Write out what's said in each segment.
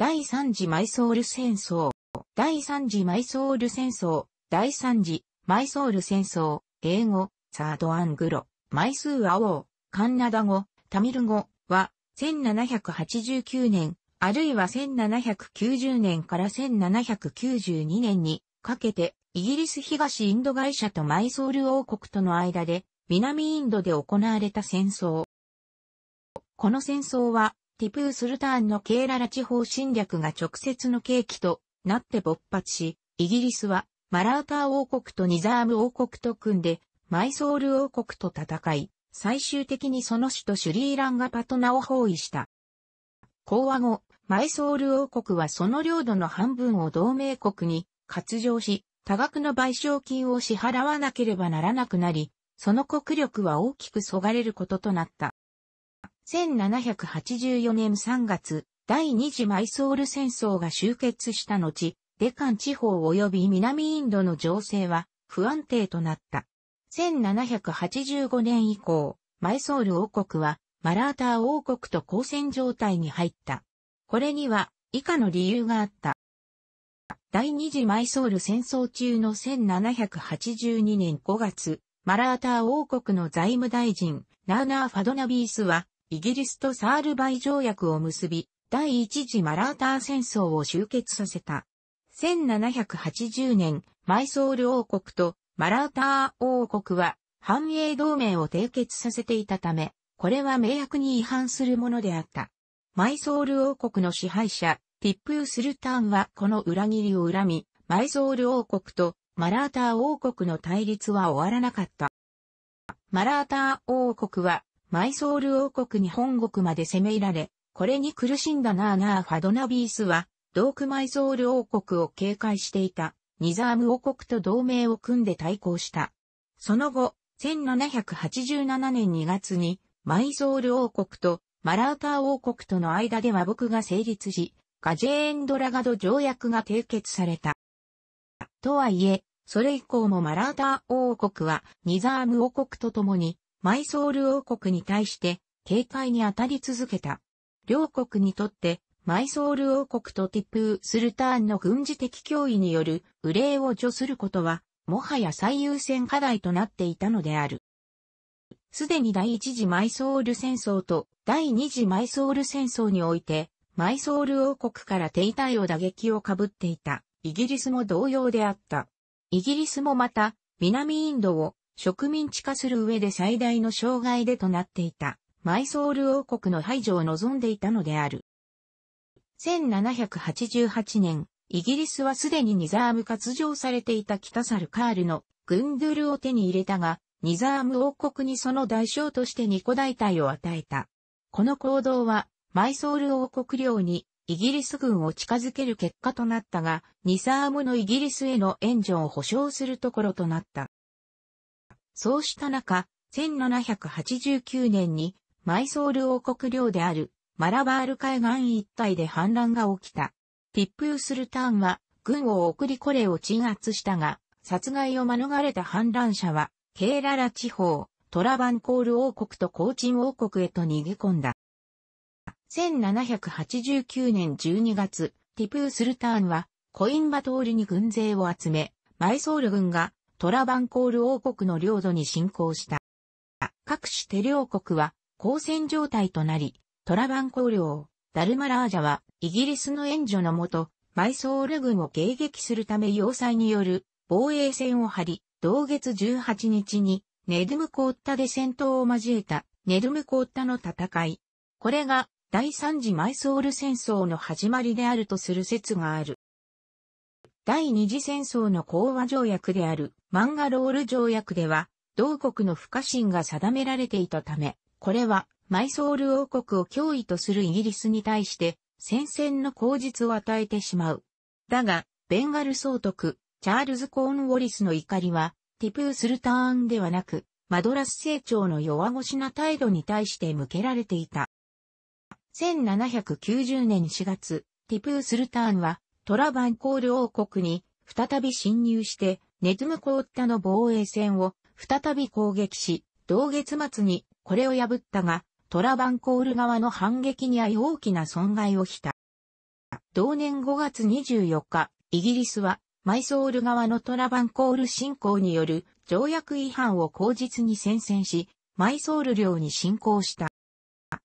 第三次マイソール戦争、第三次マイソール戦争、第三次マイソール戦争、英語、サードアングロ、マイスーアオー、カンナダ語、タミル語は、1789年、あるいは1790年から1792年にかけて、イギリス東インド会社とマイソール王国との間で、南インドで行われた戦争。この戦争は、ティプースルターンのケーララ地方侵略が直接の契機となって勃発し、イギリスはマラーター王国とニザーム王国と組んで、マイソール王国と戦い、最終的にその首都シュリーランガパトナを包囲した。講和後、マイソール王国はその領土の半分を同盟国に割譲し、多額の賠償金を支払わなければならなくなり、その国力は大きく削がれることとなった。1784年3月、第二次マイソール戦争が終結した後、デカン地方及び南インドの情勢は不安定となった。1785年以降、マイソール王国はマラーター王国と交戦状態に入った。これには以下の理由があった。第二次マイソール戦争中の1782年5月、マラーター王国の財務大臣、ナーナー・ファドナビースはイギリスとサールバイ条約を結び、第一次マラーター戦争を終結させた。1780年、マイソール王国とマラーター王国は繁栄同盟を締結させていたため、これは明約に違反するものであった。マイソール王国の支配者、ティップスルターンはこの裏切りを恨み、マイソール王国とマラーター王国の対立は終わらなかった。マラーター王国はマイソール王国に本国まで攻め入られ、これに苦しんだナーナーファドナビースは、ドークマイソール王国を警戒していた、ニザーム王国と同盟を組んで対抗した。その後、1787年2月に、マイソール王国とマラーター王国との間で和睦が成立し、ガジェーンドラガド条約が締結された。とはいえ、それ以降もマラーター王国はニザーム王国と共にマイソール王国に対して警戒に当たり続けた。両国にとってマイソール王国とティプー・スルターンの軍事的脅威による憂いを除することは、もはや最優先課題となっていたのである。すでに第一次マイソール戦争と第二次マイソール戦争において、マイソール王国から手痛いを打撃をかぶっていた。イギリスも同様であった。イギリスもまた、南インドを植民地化する上で最大の障害でとなっていた、マイソール王国の排除を望んでいたのである。1788年、イギリスはすでにニザーム割譲されていた北サルカールのグンドゥルを手に入れたが、ニザーム王国にその代償としてニコ大隊を与えた。この行動は、マイソール王国領にイギリス軍を近づける結果となったが、ニザームのイギリスへの援助を保証するところとなった。そうした中、1789年にマイソール王国領であるマラバール海岸一帯で反乱が起きた。ィップユスルターンは軍を送りこれを鎮圧したが、殺害を免れた反乱者は、ケーララ地方、トラバンコール王国とコーチン王国へと逃げ込んだ。1789年12月、ティプースルターンはコインバトールに軍勢を集め、マイソール軍がトラバンコール王国の領土に侵攻した。各種テ領国は交戦状態となり、トラバンコール王、ダルマラージャはイギリスの援助のもと、マイソール軍を迎撃するため要塞による防衛線を張り、同月18日にネドムコッタで戦闘を交えたネドムコッタの戦い。これが第三次マイソール戦争の始まりであるとする説がある。第二次戦争の講和条約であるマンガロール条約では、同国の不可侵が定められていたため、これはマイソール王国を脅威とするイギリスに対して戦線の口実を与えてしまう。だが、ベンガル総督、チャールズ・コーンウォリスの怒りは、ティプー・スルターンではなく、マドラス成長の弱腰な態度に対して向けられていた。1790年4月、ティプー・スルターンは、トラバンコール王国に再び侵入して、ネズムコーッタの防衛線を再び攻撃し、同月末にこれを破ったが、トラバンコール側の反撃に遭い大きな損害をした。同年5月24日、イギリスはマイソール側のトラバンコール侵攻による条約違反を口実に宣戦し、マイソール領に侵攻した。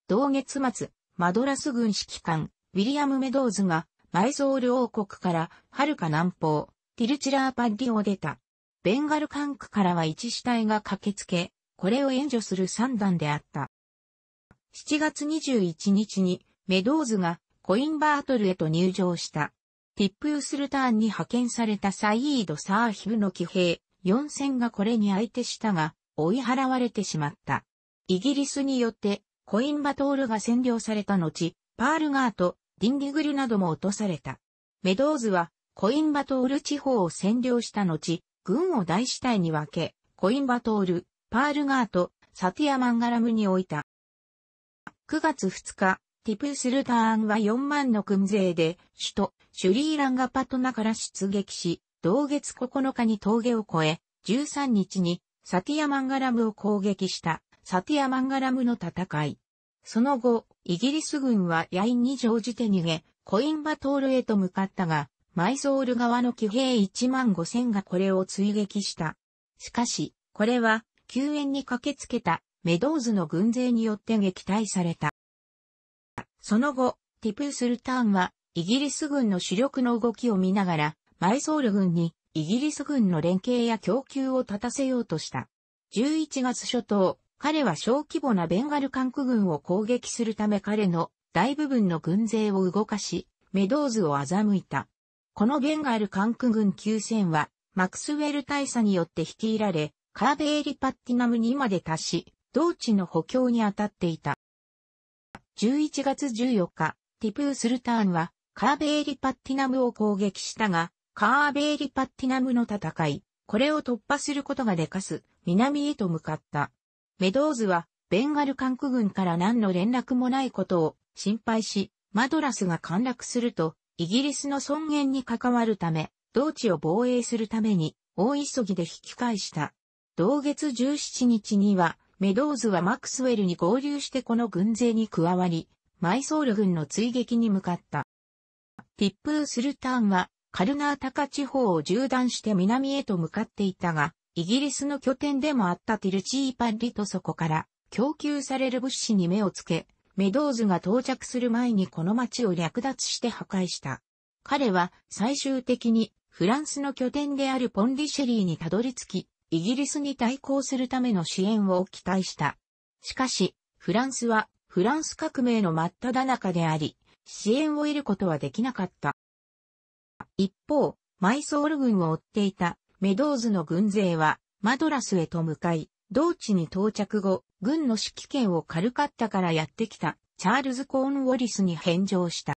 同月末、マドラス軍指揮官、ウィリアム・メドーズがマイゾール王国から遥か南方、ティルチラーパッディを出た。ベンガル管区からは一死体が駆けつけ、これを援助する三段であった。7月21日にメドーズがコインバートルへと入場した。ティップユスルターンに派遣されたサイード・サーヒブの騎兵四戦がこれに相手したが、追い払われてしまった。イギリスによってコインバトールが占領された後、パールガート、ディンディグルなども落とされた。メドーズは、コインバトール地方を占領した後、軍を大死体に分け、コインバトール、パールガート、サティアマンガラムに置いた。9月2日、ティプスルターンは4万の軍勢で、首都、シュリーランガパトナから出撃し、同月9日に峠を越え、13日に、サティアマンガラムを攻撃した、サティアマンガラムの戦い。その後、イギリス軍はヤインに乗じて逃げ、コインバトールへと向かったが、マイソール側の騎兵1万5千がこれを追撃した。しかし、これは、救援に駆けつけたメドーズの軍勢によって撃退された。その後、ティプースルターンは、イギリス軍の主力の動きを見ながら、マイソール軍に、イギリス軍の連携や供給を立たせようとした。11月初頭、彼は小規模なベンガル管区軍を攻撃するため彼の大部分の軍勢を動かし、メドーズを欺いた。このベンガル管区軍9000は、マクスウェル大佐によって率いられ、カーベーリパッティナムにまで達し、同地の補強に当たっていた。11月14日、ティプースルターンは、カーベーリパッティナムを攻撃したが、カーベーリパッティナムの戦い、これを突破することがでかす、南へと向かった。メドーズは、ベンガル管区軍から何の連絡もないことを心配し、マドラスが陥落すると、イギリスの尊厳に関わるため、同地を防衛するために、大急ぎで引き返した。同月17日には、メドーズはマクスウェルに合流してこの軍勢に加わり、マイソール軍の追撃に向かった。ティップー・スルターンは、カルナータカ地方を縦断して南へと向かっていたが、イギリスの拠点でもあったティルチーパンリとそこから供給される物資に目をつけ、メドーズが到着する前にこの町を略奪して破壊した。彼は最終的にフランスの拠点であるポンリシェリーにたどり着き、イギリスに対抗するための支援を期待した。しかし、フランスはフランス革命の真っ只中であり、支援を得ることはできなかった。一方、マイソール軍を追っていたメドーズの軍勢は、マドラスへと向かい、同地に到着後、軍の指揮権を軽かったからやってきた、チャールズ・コーン・ウォリスに返上した。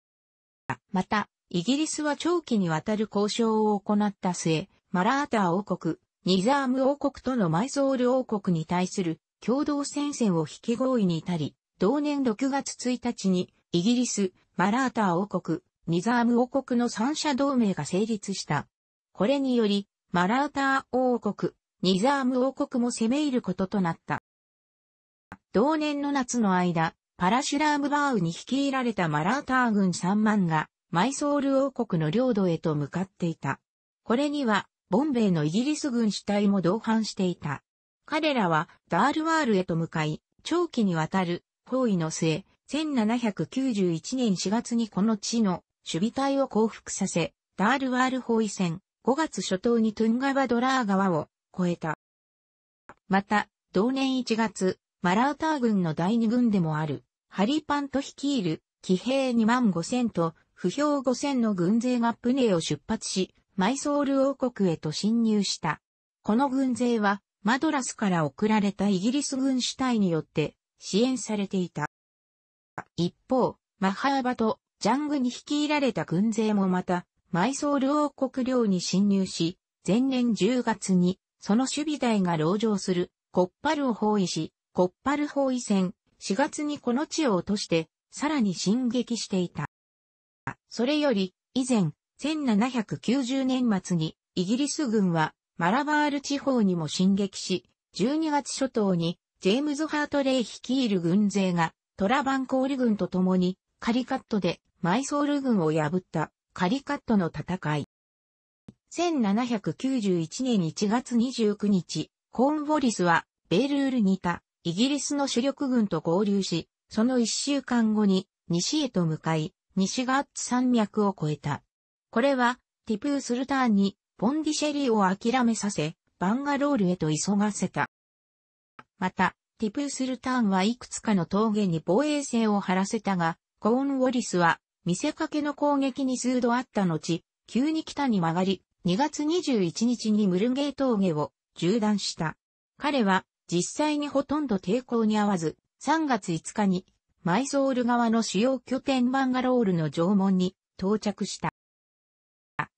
また、イギリスは長期にわたる交渉を行った末、マラーター王国、ニザーム王国とのマイソール王国に対する共同戦線を引き合意に至り、同年6月1日に、イギリス、マラーター王国、ニザーム王国の三者同盟が成立した。これにより、マラーター王国、ニザーム王国も攻め入ることとなった。同年の夏の間、パラシュラームバーウに率いられたマラーター軍3万が、マイソール王国の領土へと向かっていた。これには、ボンベイのイギリス軍主体も同伴していた。彼らは、ダールワールへと向かい、長期にわたる、包囲の末、1791年4月にこの地の守備隊を降伏させ、ダールワール包囲戦、5月初頭にトゥンガバドラー川を越えた。また、同年1月、マラウター軍の第2軍でもある、ハリパント率いる、騎兵2万5千と、不評5千の軍勢がプネを出発し、マイソール王国へと侵入した。この軍勢は、マドラスから送られたイギリス軍主体によって支援されていた。一方、マハーバとジャングに率いられた軍勢もまたマイソール王国領に侵入し、前年10月に、その守備隊が籠城する、コッパルを包囲し、コッパル包囲戦、4月にこの地を落として、さらに進撃していた。それより、以前、1790年末に、イギリス軍は、マラバール地方にも進撃し、12月初頭に、ジェームズ・ハートレイ率いる軍勢が、トラバンコール軍と共に、カリカットで、マイソール軍を破った。カリカットの戦い。1791年1月29日、コーンウォリスは、ベールールにいた、イギリスの主力軍と合流し、その一週間後に、西へと向かい、西ガッツ山脈を越えた。これは、ティプースルターンに、ポンディシェリーを諦めさせ、バンガロールへと急がせた。また、ティプースルターンはいくつかの峠に防衛線を張らせたが、コーンウォリスは見せかけの攻撃に数度あった後、急に北に曲がり、2月21日にムルゲー峠を縦断した。彼は実際にほとんど抵抗に合わず、3月5日にマイソール側の主要拠点バンガロールの城門に到着した。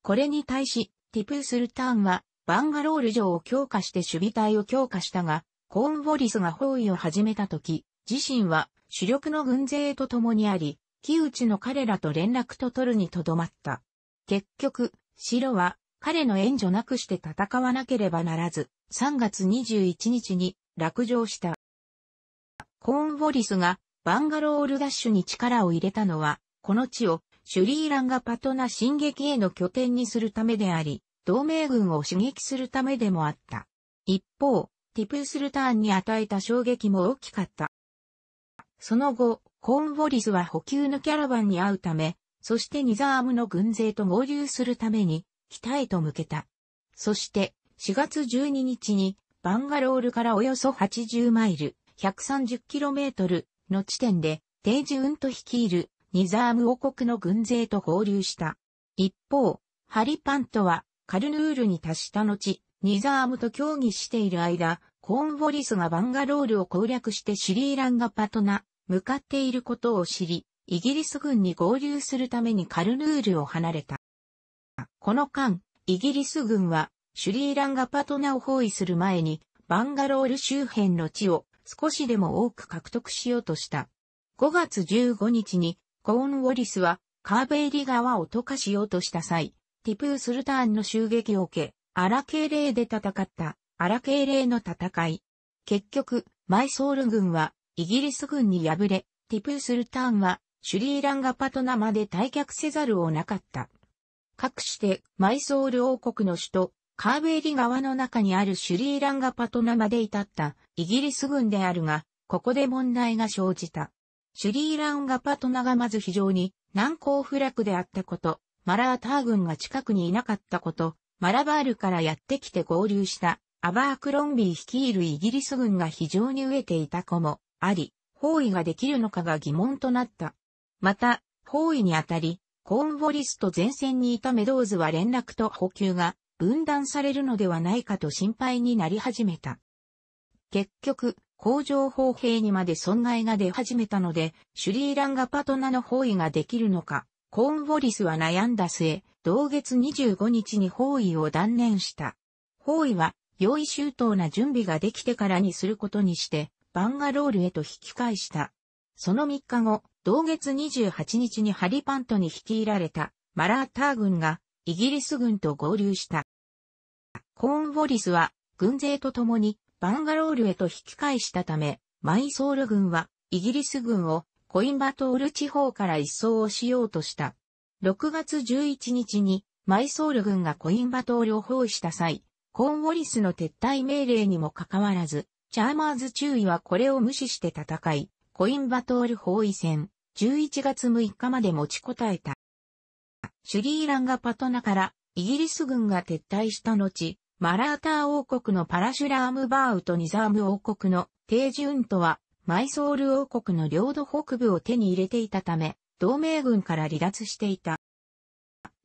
これに対し、ティプースルターンはバンガロール城を強化して守備隊を強化したが、コーンウォリスが包囲を始めた時、自身は主力の軍勢と共にあり、木内の彼らと連絡と取るにとどまった。結局、白は彼の援助なくして戦わなければならず、3月21日に落城した。コーンウォリスがバンガロールダッシュに力を入れたのは、この地をシュリーランがパトナ進撃への拠点にするためであり、同盟軍を刺激するためでもあった。一方、ティプスルターンに与えた衝撃も大きかった。その後、コーンウォリスは補給のキャラバンに会うため、そしてニザームの軍勢と合流するために、北へと向けた。そして、4月12日に、バンガロールからおよそ80マイル、130km の地点で、デイジウント率いるニザーム王国の軍勢と合流した。一方、ハリパントはカルヌールに達した後、ニザームと協議している間、コーンウォリスがバンガロールを攻略してシリーランガパトナ、向かっていることを知り、イギリス軍に合流するためにカルヌールを離れた。この間、イギリス軍はシュリーランガパトナを包囲する前に、バンガロール周辺の地を少しでも多く獲得しようとした。5月15日にコーンウォリスはカーベイリ川を溶かしようとした際、ティプースルターンの襲撃を受け、アラケーレーで戦ったアラケーレーの戦い。結局、マイソール軍はイギリス軍に敗れ、ティプースルターンはシュリーランガパトナまで退却せざるをなかった。かくして、マイソール王国の首都、カーベリ川の中にあるシュリーランガパトナまで至ったイギリス軍であるが、ここで問題が生じた。シュリーランガパトナがまず非常に難攻不落であったこと、マラーター軍が近くにいなかったこと、マラバールからやってきて合流したアバークロンビー率いるイギリス軍が非常に飢えていた子も、あり、包囲ができるのかが疑問となった。また、包囲にあたり、コーンウォリスと前線にいたメドーズは連絡と補給が分断されるのではないかと心配になり始めた。結局、工場砲兵にまで損害が出始めたので、シュリーランガパトナの包囲ができるのか、コーンウォリスは悩んだ末、同月25日に包囲を断念した。包囲は、用意周到な準備ができてからにすることにして、バンガロールへと引き返した。その3日後、同月28日にハリパントに率いられたマラーター軍がイギリス軍と合流した。コーンウォリスは軍勢と共にバンガロールへと引き返したため、マイソール軍はイギリス軍をコインバトール地方から一掃をしようとした。6月11日にマイソール軍がコインバトールを包囲した際、コーンウォリスの撤退命令にもかかわらず、チャーマーズ注意はこれを無視して戦い、コインバトール包囲戦、11月6日まで持ちこたえた。シュリーランガパトナからイギリス軍が撤退した後、マラーター王国のパラシュラームバーウとニザーム王国のテージュントはマイソール王国の領土北部を手に入れていたため、同盟軍から離脱していた。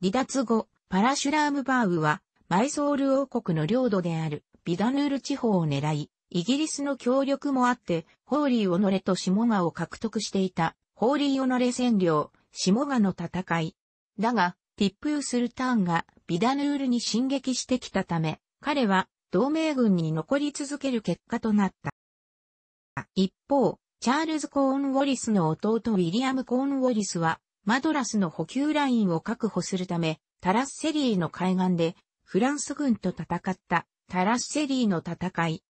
離脱後、パラシュラームバーウはマイソール王国の領土であるビダヌール地方を狙い、イギリスの協力もあって、ホーリー・オノレと下賀を獲得していた、ホーリー・オノレ占領、下賀の戦い。だが、ティップー・スルターンがビダヌールに進撃してきたため、彼は同盟軍に残り続ける結果となった。一方、チャールズ・コーン・ウォリスの弟ウィリアム・コーン・ウォリスは、マドラスの補給ラインを確保するため、タラッセリーの海岸で、フランス軍と戦ったタラッセリーの戦い。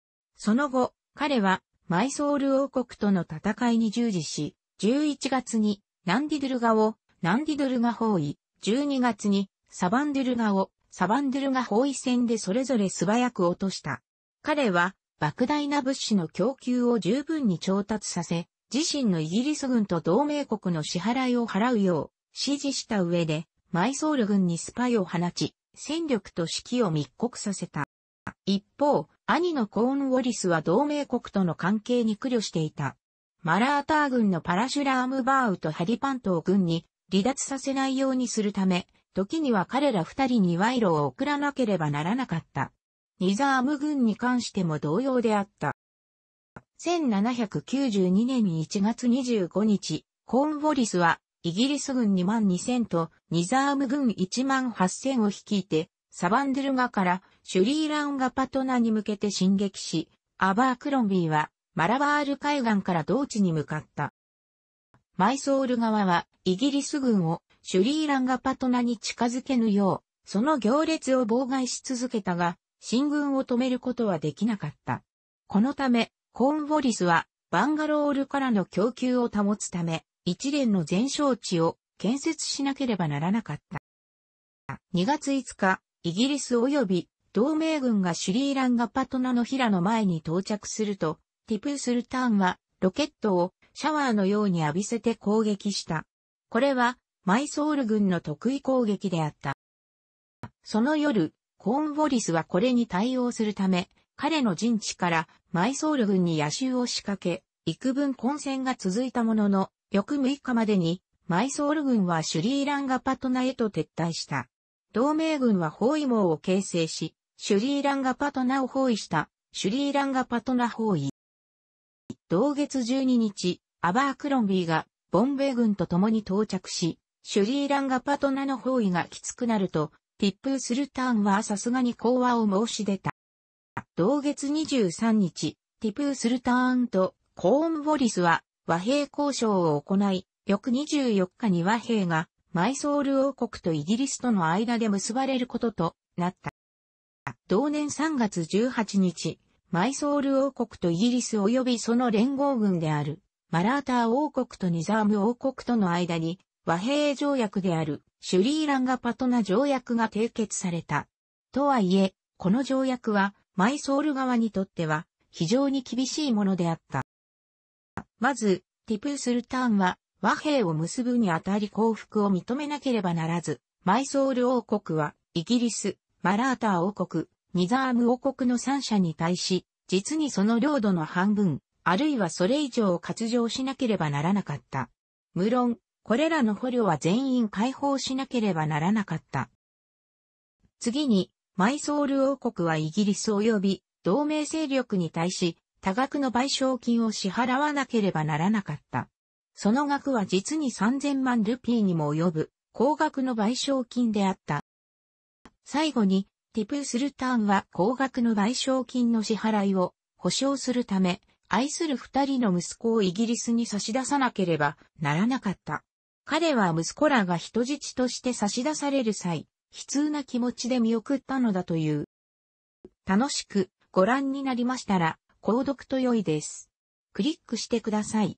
その後、彼はマイソール王国との戦いに従事し、11月にナンディドゥルガをナンディドゥルガ包囲、12月にサバンドゥルガをサバンドゥルガ包囲戦でそれぞれ素早く落とした。彼は莫大な物資の供給を十分に調達させ、自身のイギリス軍と同盟国の支払いを払うよう指示した上で、マイソール軍にスパイを放ち、戦力と指揮を密告させた。一方、兄のコーンウォリスは同盟国との関係に苦慮していた。マラーター軍のパラシュラームバーウとハリパントを軍に離脱させないようにするため、時には彼ら二人に賄賂を送らなければならなかった。ニザーム軍に関しても同様であった。1792年1月25日、コーンウォリスはイギリス軍2万2000とニザーム軍1万8000を率いてサバンデルガからシュリーランガパトナに向けて進撃し、アバークロンビーはマラバール海岸から同地に向かった。マイソール側はイギリス軍をシュリーランガパトナに近づけぬよう、その行列を妨害し続けたが、進軍を止めることはできなかった。このため、コーンボリスはバンガロールからの供給を保つため、一連の前哨地を建設しなければならなかった。2月5日、イギリス及び同盟軍がシュリーランガパトナの平の前に到着すると、ティプースルターンはロケットをシャワーのように浴びせて攻撃した。これはマイソール軍の得意攻撃であった。その夜、コーンウォリスはこれに対応するため、彼の陣地からマイソール軍に野襲を仕掛け、幾分混戦が続いたものの、翌6日までに、マイソール軍はシュリーランガパトナへと撤退した。同盟軍は包囲網を形成し、シュリーランガパトナを包囲した、シュリーランガパトナ包囲。同月12日、アバークロンビーが、ボンベ軍と共に到着し、シュリーランガパトナの包囲がきつくなると、ティップスルターンはさすがに講和を申し出た。同月23日、ティプースルターンとコーンボリスは和平交渉を行い、翌24日に和平がマイソール王国とイギリスとの間で結ばれることとなった。同年3月18日、マイソール王国とイギリス及びその連合軍である、マラーター王国とニザーム王国との間に、和平条約である、シュリーランガパトナ条約が締結された。とはいえ、この条約は、マイソール側にとっては、非常に厳しいものであった。まず、ティプースルターンは、和平を結ぶにあたり降伏を認めなければならず、マイソール王国は、イギリス、マラーター王国、ニザーム王国の三者に対し、実にその領土の半分、あるいはそれ以上を割譲しなければならなかった。無論、これらの捕虜は全員解放しなければならなかった。次に、マイソール王国はイギリス及び同盟勢力に対し、多額の賠償金を支払わなければならなかった。その額は実に3000万ルピーにも及ぶ、高額の賠償金であった。最後に、ティプ・スルターンは高額の賠償金の支払いを保証するため、愛する二人の息子をイギリスに差し出さなければならなかった。彼は息子らが人質として差し出される際、悲痛な気持ちで見送ったのだという。楽しくご覧になりましたら、購読と良いです。クリックしてください。